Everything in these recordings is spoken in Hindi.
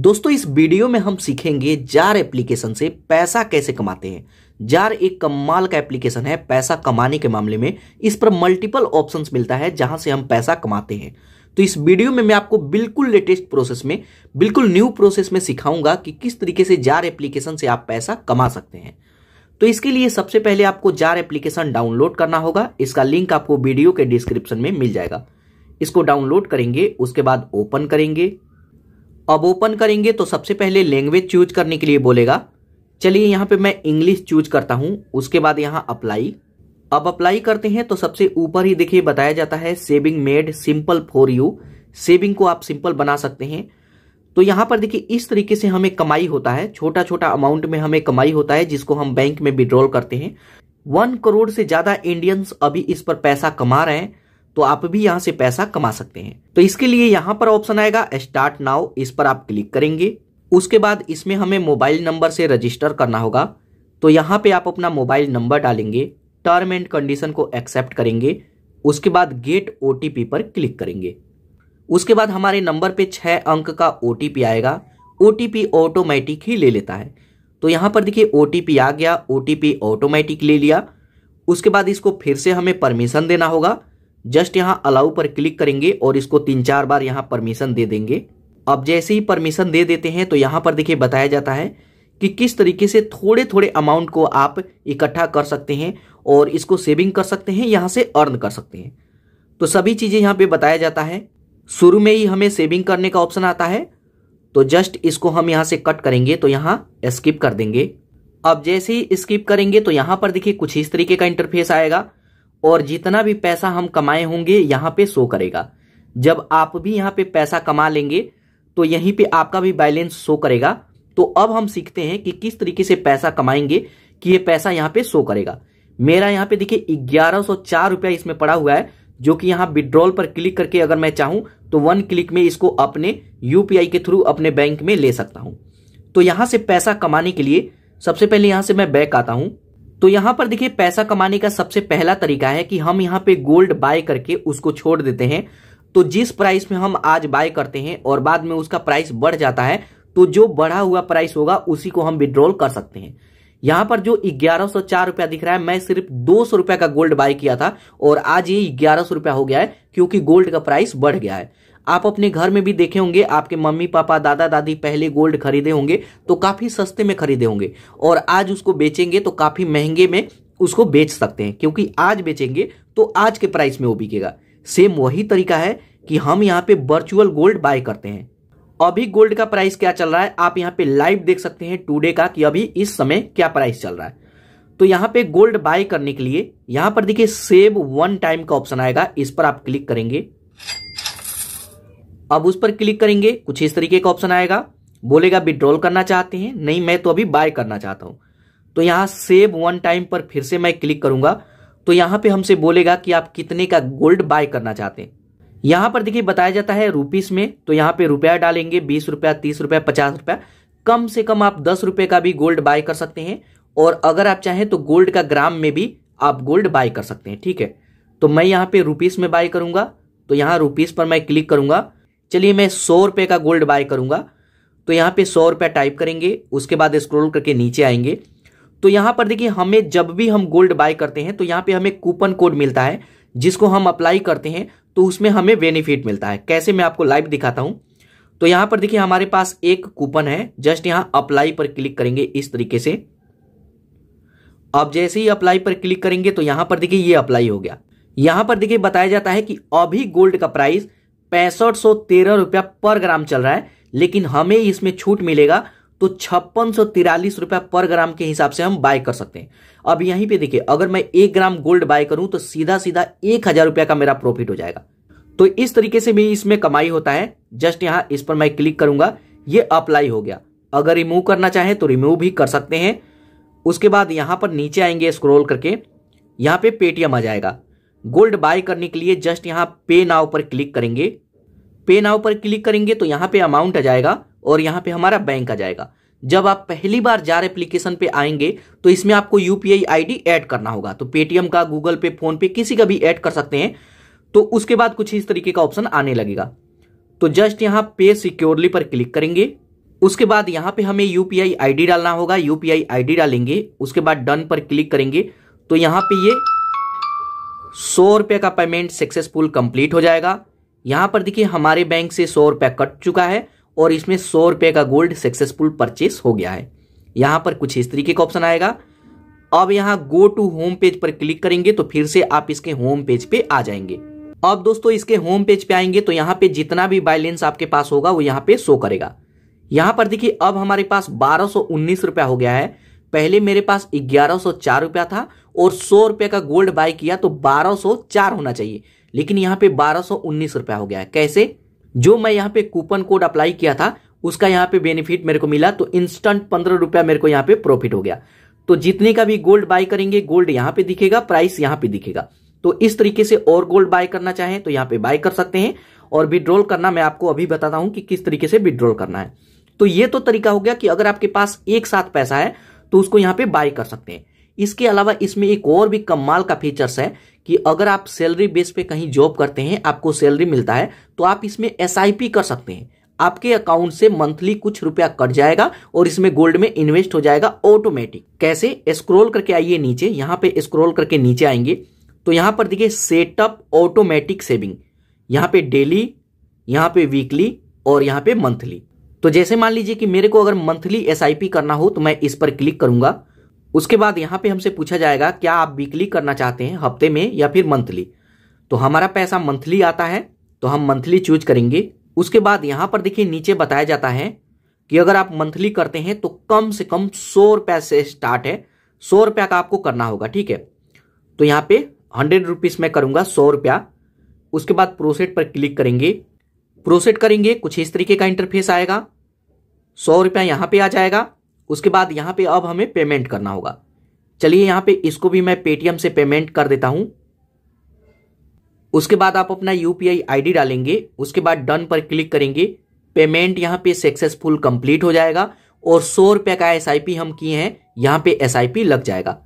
दोस्तों इस वीडियो में हम सीखेंगे जार एप्लीकेशन से पैसा कैसे कमाते हैं जार एक कमाल का एप्लीकेशन है पैसा कमाने के मामले में इस पर मल्टीपल ऑप्शंस मिलता है जहां से हम पैसा कमाते हैं तो इस वीडियो में मैं आपको बिल्कुल लेटेस्ट प्रोसेस में बिल्कुल न्यू प्रोसेस में सिखाऊंगा कि किस तरीके से जार एप्लीकेशन से आप पैसा कमा सकते हैं तो इसके लिए सबसे पहले आपको जार एप्लीकेशन डाउनलोड करना होगा इसका लिंक आपको वीडियो के डिस्क्रिप्शन में मिल जाएगा इसको डाउनलोड करेंगे उसके बाद ओपन करेंगे अब ओपन करेंगे तो सबसे पहले लैंग्वेज चूज करने के लिए बोलेगा चलिए यहाँ पे मैं इंग्लिश चूज करता हूँ उसके बाद यहाँ अप्लाई अब अप्लाई करते हैं तो सबसे ऊपर ही देखिए बताया जाता है saving made simple for you saving को आप सिंपल बना सकते हैं तो यहाँ पर देखिए इस तरीके से हमें कमाई होता है छोटा छोटा अमाउंट में हमें कमाई होता है जिसको हम बैंक में विड्रॉल करते हैं वन करोड़ से ज्यादा इंडियंस अभी इस पर पैसा कमा रहे हैं तो आप भी यहाँ से पैसा कमा सकते हैं तो इसके लिए यहाँ पर ऑप्शन आएगा स्टार्ट नाउ इस पर आप क्लिक करेंगे उसके बाद इसमें हमें मोबाइल नंबर से रजिस्टर करना होगा तो यहाँ पे आप अपना मोबाइल नंबर डालेंगे टर्म एंड कंडीशन को एक्सेप्ट करेंगे उसके बाद गेट ओ पर क्लिक करेंगे उसके बाद हमारे नंबर पे छः अंक का ओ आएगा ओ ऑटोमेटिक ही ले लेता है तो यहाँ पर देखिए ओ आ गया ओ ऑटोमेटिक ले लिया उसके बाद इसको फिर से हमें परमिशन देना होगा जस्ट यहाँ अलाउ पर क्लिक करेंगे और इसको तीन चार बार यहाँ परमिशन दे देंगे अब जैसे ही परमिशन दे देते हैं तो यहाँ पर देखिए बताया जाता है कि किस तरीके से थोड़े थोड़े अमाउंट को आप इकट्ठा कर सकते हैं और इसको सेविंग कर सकते हैं यहाँ से अर्न कर सकते हैं तो सभी चीज़ें यहाँ पे बताया जाता है शुरू में ही हमें सेविंग करने का ऑप्शन आता है तो जस्ट इसको हम यहाँ से कट करेंगे तो यहाँ स्किप कर देंगे अब जैसे ही स्किप करेंगे तो यहाँ पर देखिए कुछ इस तरीके का इंटरफेस आएगा और जितना भी पैसा हम कमाए होंगे यहाँ पे शो करेगा जब आप भी यहाँ पे पैसा कमा लेंगे तो यहीं पे आपका भी बैलेंस शो करेगा तो अब हम सीखते हैं कि किस तरीके से पैसा कमाएंगे कि ये पैसा यहाँ पे शो करेगा मेरा यहाँ पे देखिए ग्यारह सौ चार रुपया इसमें पड़ा हुआ है जो कि यहाँ विड्रॉल पर क्लिक करके अगर मैं चाहूँ तो वन क्लिक में इसको अपने यूपीआई के थ्रू अपने बैंक में ले सकता हूँ तो यहाँ से पैसा कमाने के लिए सबसे पहले यहाँ से मैं बैक आता हूँ तो यहां पर देखिए पैसा कमाने का सबसे पहला तरीका है कि हम यहां पे गोल्ड बाय करके उसको छोड़ देते हैं तो जिस प्राइस में हम आज बाय करते हैं और बाद में उसका प्राइस बढ़ जाता है तो जो बढ़ा हुआ प्राइस होगा उसी को हम विड्रॉल कर सकते हैं यहां पर जो ग्यारह सौ चार रुपया दिख रहा है मैं सिर्फ दो सौ रुपया का गोल्ड बाय किया था और आज ये ग्यारह सौ रुपया हो गया है क्योंकि गोल्ड का प्राइस बढ़ गया है आप अपने घर में भी देखे होंगे आपके मम्मी पापा दादा दादी पहले गोल्ड खरीदे होंगे तो काफ़ी सस्ते में खरीदे होंगे और आज उसको बेचेंगे तो काफ़ी महंगे में उसको बेच सकते हैं क्योंकि आज बेचेंगे तो आज के प्राइस में वो बिकेगा सेम वही तरीका है कि हम यहाँ पे वर्चुअल गोल्ड बाय करते हैं अभी गोल्ड का प्राइस क्या चल रहा है आप यहाँ पे लाइव देख सकते हैं टूडे का कि अभी इस समय क्या प्राइस चल रहा है तो यहाँ पे गोल्ड बाय करने के लिए यहां पर देखिए सेव वन टाइम का ऑप्शन आएगा इस पर आप क्लिक करेंगे अब उस पर क्लिक करेंगे कुछ इस तरीके का ऑप्शन आएगा बोलेगा विड्रॉल करना चाहते हैं नहीं मैं तो अभी बाय करना चाहता हूं तो यहां सेव वन टाइम पर फिर से मैं क्लिक करूंगा तो यहां पे हमसे बोलेगा कि आप कितने का गोल्ड बाय करना चाहते हैं यहां पर देखिए बताया जाता है रूपीस में तो यहां पे रुपया डालेंगे बीस रुपया तीस रुपया पचास रुपया कम से कम आप दस रुपए का भी गोल्ड बाय कर सकते हैं और अगर आप चाहें तो गोल्ड का ग्राम में भी आप गोल्ड बाय कर सकते हैं ठीक है तो मैं यहां पे रुपीस में बाय करूंगा तो यहाँ रुपीस पर मैं क्लिक करूंगा चलिए मैं सौ रुपये का गोल्ड बाय करूंगा तो यहाँ पे सौ रुपया टाइप करेंगे उसके बाद स्क्रॉल करके नीचे आएंगे तो यहाँ पर देखिए हमें जब भी हम गोल्ड बाय करते हैं तो यहाँ पे हमें कूपन कोड मिलता है जिसको हम अप्लाई करते हैं तो उसमें हमें बेनिफिट मिलता है कैसे मैं आपको लाइव दिखाता हूँ तो यहाँ पर देखिए हमारे पास एक कूपन है जस्ट यहाँ अप्लाई पर क्लिक करेंगे इस तरीके से अब जैसे ही अप्लाई पर क्लिक करेंगे तो यहाँ पर देखिए ये अप्लाई हो गया यहाँ पर देखिए बताया जाता है कि अभी गोल्ड का प्राइस पैंसठ सौ तेरह रुपया पर ग्राम चल रहा है लेकिन हमें इसमें छूट मिलेगा तो छप्पन सौ तिरालीस रुपया पर ग्राम के हिसाब से हम बाय कर सकते हैं अब यहीं पे देखिए अगर मैं एक ग्राम गोल्ड बाय करूं तो सीधा सीधा एक हजार रुपया का मेरा प्रॉफिट हो जाएगा तो इस तरीके से भी इसमें कमाई होता है जस्ट यहां इस पर मैं क्लिक करूंगा ये अप्लाई हो गया अगर रिमूव करना चाहें तो रिमूव भी कर सकते हैं उसके बाद यहां पर नीचे आएंगे स्क्रोल करके यहां पे पेटीएम आ जाएगा गोल्ड बाय करने के लिए जस्ट यहाँ पे नाव पर क्लिक करेंगे पे नाव पर क्लिक करेंगे तो यहाँ पे अमाउंट आ जाएगा और यहाँ पे हमारा बैंक आ जाएगा जब आप पहली बार जार एप्लीकेशन पे आएंगे तो इसमें आपको यूपीआई आईडी ऐड करना होगा तो पेटीएम का गूगल पे फोन पे किसी का भी ऐड कर सकते हैं तो उसके बाद कुछ इस तरीके का ऑप्शन आने लगेगा तो जस्ट यहाँ पे सिक्योरली पर क्लिक करेंगे उसके बाद यहाँ पे हमें यूपीआई आईडी डालना होगा यूपीआई आईडी डालेंगे उसके बाद डन पर क्लिक करेंगे तो यहाँ पे ये सौ रुपये का पेमेंट सक्सेसफुल कंप्लीट हो जाएगा यहाँ पर देखिए हमारे बैंक से सौ रुपया कट चुका है और इसमें सौ रुपये का गोल्ड सक्सेसफुल परचेस हो गया है यहाँ पर कुछ इस तरीके का ऑप्शन आएगा अब यहाँ गो टू होम पेज पर क्लिक करेंगे तो फिर से आप इसके होम पेज पे आ जाएंगे अब दोस्तों इसके होम पेज पे आएंगे तो यहाँ पे जितना भी बैलेंस आपके पास होगा वो यहाँ पे शो करेगा यहाँ पर देखिए अब हमारे पास बारह रुपया हो गया है पहले मेरे पास ग्यारह सौ चार रुपया था और सौ रुपये का गोल्ड बाय किया तो बारह सौ चार होना चाहिए लेकिन यहाँ पे बारह सौ उन्नीस रुपया हो गया है कैसे जो मैं यहाँ पे कूपन कोड अप्लाई किया था उसका यहाँ पे बेनिफिट मेरे को मिला तो इंस्टेंट पंद्रह रुपया मेरे को यहाँ पे प्रॉफिट हो गया तो जितने का भी गोल्ड बाय करेंगे गोल्ड यहाँ पे दिखेगा प्राइस यहाँ पे दिखेगा तो इस तरीके से और गोल्ड बाय करना चाहें तो यहाँ पे बाय कर सकते हैं और विड्रॉल करना मैं आपको अभी बताता हूं कि किस तरीके से विड्रॉल करना है तो ये तो तरीका हो गया कि अगर आपके पास एक साथ पैसा है तो उसको यहाँ पे बाई कर सकते हैं इसके अलावा इसमें एक और भी कमाल का फीचर्स है कि अगर आप सैलरी बेस पे कहीं जॉब करते हैं आपको सैलरी मिलता है तो आप इसमें एस कर सकते हैं आपके अकाउंट से मंथली कुछ रुपया कट जाएगा और इसमें गोल्ड में इन्वेस्ट हो जाएगा ऑटोमेटिक कैसे स्क्रोल करके आइए नीचे यहाँ पे स्क्रोल करके नीचे आएंगे तो यहाँ पर देखिए सेटअप ऑटोमेटिक सेविंग यहाँ पे डेली यहाँ पे वीकली और यहाँ पे मंथली तो जैसे मान लीजिए कि मेरे को अगर मंथली एस करना हो तो मैं इस पर क्लिक करूंगा उसके बाद यहां पे हमसे पूछा जाएगा क्या आप वीकली करना चाहते हैं हफ्ते में या फिर मंथली तो हमारा पैसा मंथली आता है तो हम मंथली चूज करेंगे उसके बाद यहां पर देखिए नीचे बताया जाता है कि अगर आप मंथली करते हैं तो कम से कम सौ रुपए से स्टार्ट है सौ रुपया का आपको करना होगा ठीक है तो यहां पे हंड्रेड रुपीज़ में करूँगा सौ रुपया उसके बाद प्रोसेट पर क्लिक करेंगे क्रोसेट करेंगे कुछ इस तरीके का इंटरफेस आएगा सौ रुपया यहां पे आ जाएगा उसके बाद यहां पे अब हमें पेमेंट करना होगा चलिए यहां पे इसको भी मैं पेटीएम से पेमेंट कर देता हूं उसके बाद आप अपना यूपीआई आईडी डालेंगे उसके बाद डन पर क्लिक करेंगे पेमेंट यहां पे सक्सेसफुल कंप्लीट हो जाएगा और सौ रुपये का एस हम किए हैं यहां पे एस लग जाएगा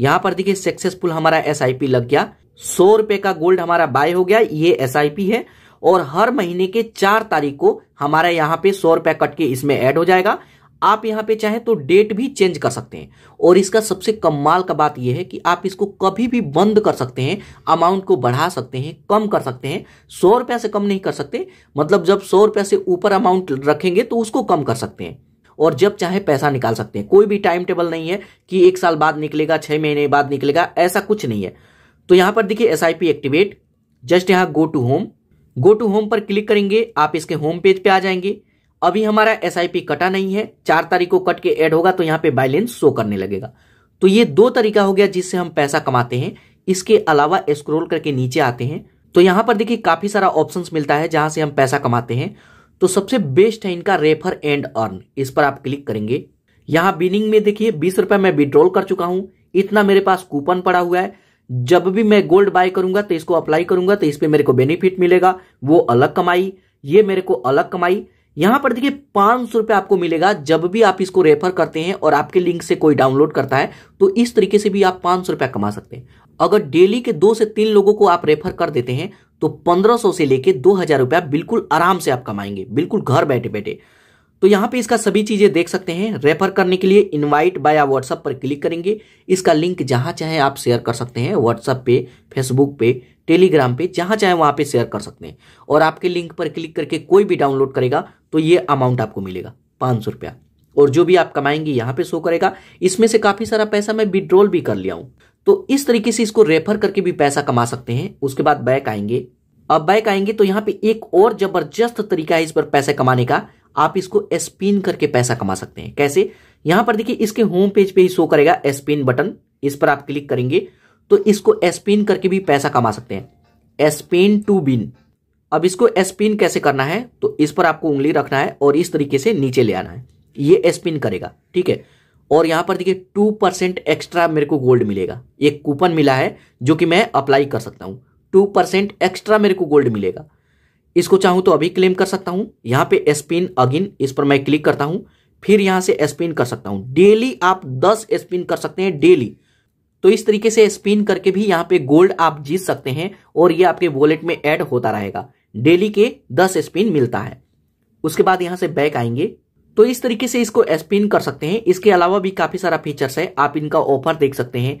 यहां पर देखिए सक्सेसफुल हमारा एस लग गया सौ रुपये का गोल्ड हमारा बाय हो गया ये एस है और हर महीने के चार तारीख को हमारा यहाँ पे सौ रुपया कट के इसमें ऐड हो जाएगा आप यहाँ पे चाहे तो डेट भी चेंज कर सकते हैं और इसका सबसे कमाल का बात यह है कि आप इसको कभी भी बंद कर सकते हैं अमाउंट को बढ़ा सकते हैं कम कर सकते हैं सौ रुपया से कम नहीं कर सकते मतलब जब सौ रुपया से ऊपर अमाउंट रखेंगे तो उसको कम कर सकते हैं और जब चाहे पैसा निकाल सकते हैं कोई भी टाइम टेबल नहीं है कि एक साल बाद निकलेगा छह महीने बाद निकलेगा ऐसा कुछ नहीं है तो यहां पर देखिए एस एक्टिवेट जस्ट यहां go to home go to home पर क्लिक करेंगे आप इसके होम पेज पे आ जाएंगे अभी हमारा एस कटा नहीं है चार तारीख को कट के एड होगा तो यहाँ पे बैलेंस शो करने लगेगा तो ये दो तरीका हो गया जिससे हम पैसा कमाते हैं इसके अलावा स्क्रोल करके नीचे आते हैं तो यहाँ पर देखिए काफी सारा ऑप्शंस मिलता है जहां से हम पैसा कमाते हैं तो सबसे बेस्ट है इनका रेफर एंड अर्न इस पर आप क्लिक करेंगे यहाँ बिनिंग में देखिए बीस रुपए मैं विड्रॉल कर चुका हूं इतना मेरे पास कूपन पड़ा हुआ है जब भी मैं गोल्ड बाय करूंगा तो इसको अप्लाई करूंगा तो इस पर मेरे को बेनिफिट मिलेगा वो अलग कमाई ये मेरे को अलग कमाई यहां पर देखिए पांच सौ रुपए आपको मिलेगा जब भी आप इसको रेफर करते हैं और आपके लिंक से कोई डाउनलोड करता है तो इस तरीके से भी आप पांच सौ रुपया कमा सकते हैं अगर डेली के दो से तीन लोगों को आप रेफर कर देते हैं तो पंद्रह सौ से लेके दो हजार रुपया बिल्कुल आराम से आप कमाएंगे बिल्कुल घर बैठे बैठे तो यहाँ पे इसका सभी चीज़ें देख सकते हैं रेफर करने के लिए इनवाइट बाय व्हाट्सएप पर क्लिक करेंगे इसका लिंक जहाँ चाहे आप शेयर कर सकते हैं व्हाट्सअप पे फेसबुक पे टेलीग्राम पे जहाँ चाहे वहाँ पे शेयर कर सकते हैं और आपके लिंक पर क्लिक करके कोई भी डाउनलोड करेगा तो ये अमाउंट आपको मिलेगा पाँच सौ रुपया और जो भी आप कमाएंगे यहाँ पे शो करेगा इसमें से काफ़ी सारा पैसा मैं विड्रॉल भी कर लिया हूँ तो इस तरीके से इसको रेफर करके भी पैसा कमा सकते हैं उसके बाद बैक आएंगे अब बैक आएंगे तो यहाँ पे एक और जबरदस्त तरीका है इस पर पैसे कमाने का आप इसको स्पिन करके पैसा कमा सकते हैं कैसे यहां पर देखिए इसके होम पेज पे ही शो करेगा स्पिन बटन इस पर आप क्लिक करेंगे तो इसको स्पिन करके भी पैसा कमा सकते हैं स्पिन टू बिन अब इसको स्पिन कैसे करना है तो इस पर आपको उंगली रखना है और इस तरीके से नीचे ले आना है ये एसपिन करेगा ठीक है और यहां पर देखिए टू परसेंट एक्स्ट्रा मेरे को गोल्ड मिलेगा एक कूपन मिला है जो कि मैं अप्लाई कर सकता हूं टू परसेंट एक्स्ट्रा मेरे को गोल्ड मिलेगा इसको चाहूं तो अभी क्लेम कर सकता हूं यहां पे एस्पिन अगिन इस पर मैं क्लिक करता हूं फिर यहां से स्पिन कर सकता हूं डेली आप 10 स्पिन कर सकते हैं डेली तो इस तरीके से स्पिन करके भी यहाँ पे गोल्ड आप जीत सकते हैं और ये आपके वॉलेट में ऐड होता रहेगा डेली के दस स्पिन मिलता है उसके बाद यहाँ से बैक आएंगे तो इस तरीके से इसको स्पिन कर सकते हैं इसके अलावा भी काफी सारा फीचर्स है आप इनका ऑफर देख सकते हैं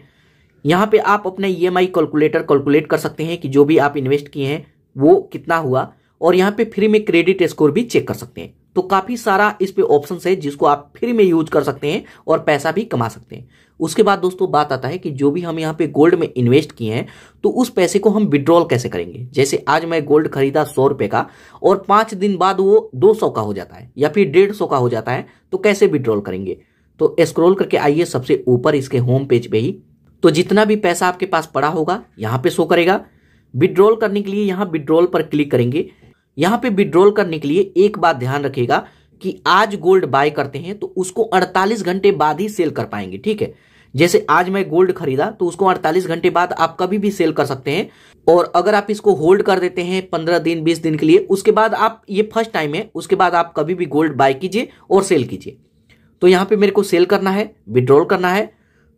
यहाँ पे आप अपने E M I calculator calculate कर सकते हैं कि जो भी आप इन्वेस्ट किए हैं वो कितना हुआ और यहाँ पे फ्री में क्रेडिट स्कोर भी चेक कर सकते हैं तो काफी सारा इस पे ऑप्शन है जिसको आप फ्री में यूज कर सकते हैं और पैसा भी कमा सकते हैं उसके बाद दोस्तों बात आता है कि जो भी हम यहाँ पे गोल्ड में इन्वेस्ट किए हैं तो उस पैसे को हम विड्रॉल कैसे करेंगे जैसे आज मैं गोल्ड खरीदा सौ रुपए का और पांच दिन बाद वो दो सौ का हो जाता है या फिर डेढ़ सौ का हो जाता है तो कैसे विड्रॉल करेंगे तो स्क्रोल करके आइए सबसे ऊपर इसके होम पेज पे ही तो जितना भी पैसा आपके पास पड़ा होगा यहाँ पे शो करेगा विड्रॉल करने के लिए यहाँ विड्रॉल पर क्लिक करेंगे यहां पे विड्रॉल करने के लिए एक बात ध्यान रखिएगा कि आज गोल्ड बाय करते हैं तो उसको 48 घंटे बाद ही सेल कर पाएंगे ठीक है जैसे आज मैं गोल्ड खरीदा तो उसको 48 घंटे बाद आप कभी भी सेल कर सकते हैं और अगर आप इसको होल्ड कर देते हैं 15 दिन 20 दिन के लिए उसके बाद आप ये फर्स्ट टाइम है उसके बाद आप कभी भी गोल्ड बाय कीजिए और सेल कीजिए तो यहाँ पे मेरे को सेल करना है विड्रॉल करना है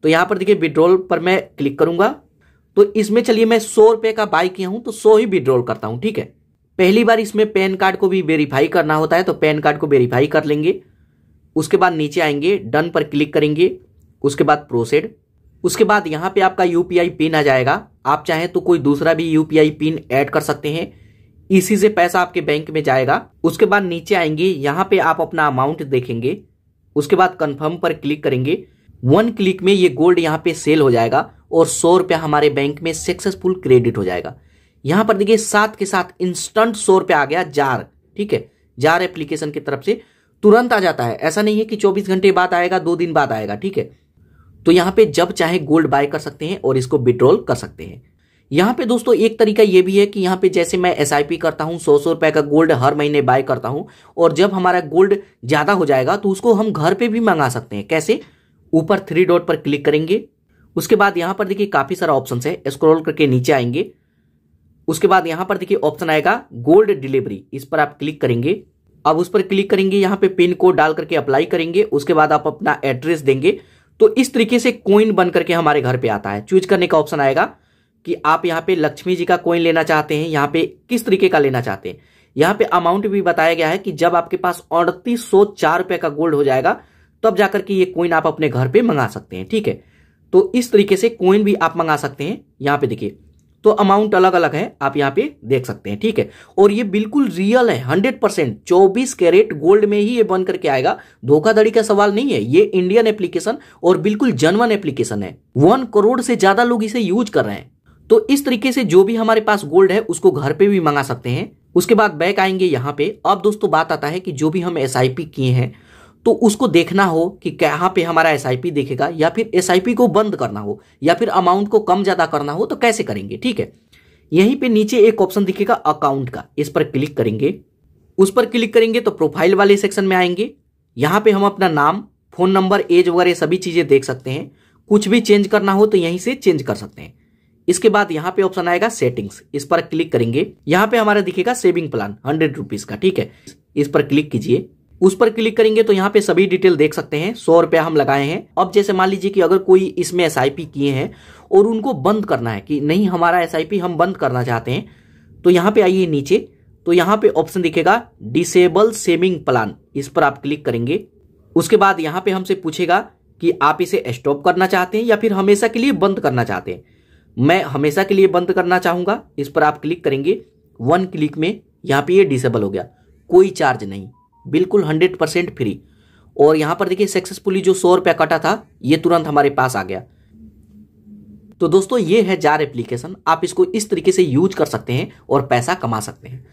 तो यहाँ पर देखिए विड्रॉल पर मैं क्लिक करूंगा तो इसमें चलिए मैं सौ रुपए का बाय किया हूं तो सौ ही विड्रॉल करता हूं ठीक है पहली बार इसमें पैन कार्ड को भी वेरीफाई करना होता है तो पैन कार्ड को वेरीफाई कर लेंगे उसके बाद नीचे आएंगे डन पर क्लिक करेंगे उसके बाद प्रोसेड उसके बाद यहाँ पे आपका यूपीआई पिन आ जाएगा आप चाहें तो कोई दूसरा भी यूपीआई पिन ऐड कर सकते हैं इसी से पैसा आपके बैंक में जाएगा उसके बाद नीचे आएंगे यहाँ पे आप अपना अमाउंट देखेंगे उसके बाद कंफर्म पर क्लिक करेंगे वन क्लिक में ये गोल्ड यहाँ पे सेल हो जाएगा और सौ रुपया हमारे बैंक में सक्सेसफुल क्रेडिट हो जाएगा यहां पर देखिए साथ के साथ इंस्टेंट शोर पे आ गया जार ठीक है जार एप्लीकेशन की तरफ से तुरंत आ जाता है ऐसा नहीं है कि 24 घंटे बाद आएगा दो दिन बाद आएगा ठीक है तो यहाँ पे जब चाहे गोल्ड बाय कर सकते हैं और इसको विड्रॉल कर सकते हैं यहाँ पे दोस्तों एक तरीका ये भी है कि यहाँ पे जैसे मैं एस करता हूँ सौ सौ रुपए का गोल्ड हर महीने बाय करता हूँ और जब हमारा गोल्ड ज़्यादा हो जाएगा तो उसको हम घर पे भी मंगा सकते हैं कैसे ऊपर थ्री डॉट पर क्लिक करेंगे उसके बाद यहाँ पर देखिए काफ़ी सारा ऑप्शन है स्क्रॉल करके नीचे आएंगे उसके बाद यहां पर देखिए ऑप्शन आएगा गोल्ड डिलीवरी इस पर आप क्लिक करेंगे अब उस पर क्लिक करेंगे यहां पे पिन कोड डाल करके अप्लाई करेंगे उसके बाद आप अपना एड्रेस देंगे तो इस तरीके से कोइन बन करके हमारे घर पे आता है चूज करने का ऑप्शन आएगा कि आप यहाँ पे लक्ष्मी जी का कोइन लेना चाहते हैं यहाँ पे किस तरीके का लेना चाहते हैं यहाँ पे अमाउंट भी बताया गया है कि जब आपके पास अड़तीस सौ चार रुपए का गोल्ड हो जाएगा तब जाकर के ये कोइन आप अपने घर पे मंगा सकते हैं ठीक है तो इस तरीके से कोइन भी आप मंगा सकते हैं यहाँ पे देखिए तो अमाउंट अलग अलग है आप यहाँ पे देख सकते हैं ठीक है और ये बिल्कुल रियल है हंड्रेड परसेंट चौबीस कैरेट गोल्ड में ही ये बन करके आएगा धोखाधड़ी का सवाल नहीं है ये इंडियन एप्लीकेशन और बिल्कुल जनवन एप्लीकेशन है वन करोड़ से ज्यादा लोग इसे यूज कर रहे हैं तो इस तरीके से जो भी हमारे पास गोल्ड है उसको घर पे भी मंगा सकते हैं उसके बाद बैक आएंगे यहाँ पे अब दोस्तों बात आता है कि जो भी हम एस किए हैं तो उसको देखना हो कि कहाँ पे हमारा एस देखेगा या फिर एस को बंद करना हो या फिर अमाउंट को कम ज़्यादा करना हो तो कैसे करेंगे ठीक है यहीं पे नीचे एक ऑप्शन दिखेगा अकाउंट का इस पर क्लिक करेंगे उस पर क्लिक करेंगे तो प्रोफाइल वाले सेक्शन में आएंगे यहाँ पे हम अपना नाम फोन नंबर एज वगैरह सभी चीज़ें देख सकते हैं कुछ भी चेंज करना हो तो यहीं से चेंज कर सकते हैं इसके बाद यहाँ पे ऑप्शन आएगा सेटिंग्स इस पर क्लिक करेंगे यहाँ पे हमारा दिखेगा सेविंग प्लान हंड्रेड रुपीज का ठीक है इस पर क्लिक कीजिए उस पर क्लिक करेंगे तो यहाँ पे सभी डिटेल देख सकते हैं सौ रुपया हम लगाए हैं अब जैसे मान लीजिए कि अगर कोई इसमें एस किए हैं और उनको बंद करना है कि नहीं हमारा एस हम बंद करना चाहते हैं तो यहाँ पे आइए नीचे तो यहाँ पे ऑप्शन दिखेगा डिसेबल सेविंग प्लान इस पर आप क्लिक करेंगे उसके बाद यहाँ पे हमसे पूछेगा कि आप इसे स्टॉप करना चाहते हैं या फिर हमेशा के लिए बंद करना चाहते हैं मैं हमेशा के लिए बंद करना चाहूंगा इस पर आप क्लिक करेंगे वन क्लिक में यहाँ पे ये डिसेबल हो गया कोई चार्ज नहीं बिल्कुल हंड्रेड परसेंट फ्री और यहाँ पर देखिए सक्सेसफुली जो सौ रुपया कटा था ये तुरंत हमारे पास आ गया तो दोस्तों ये है जार एप्लीकेशन आप इसको इस तरीके से यूज कर सकते हैं और पैसा कमा सकते हैं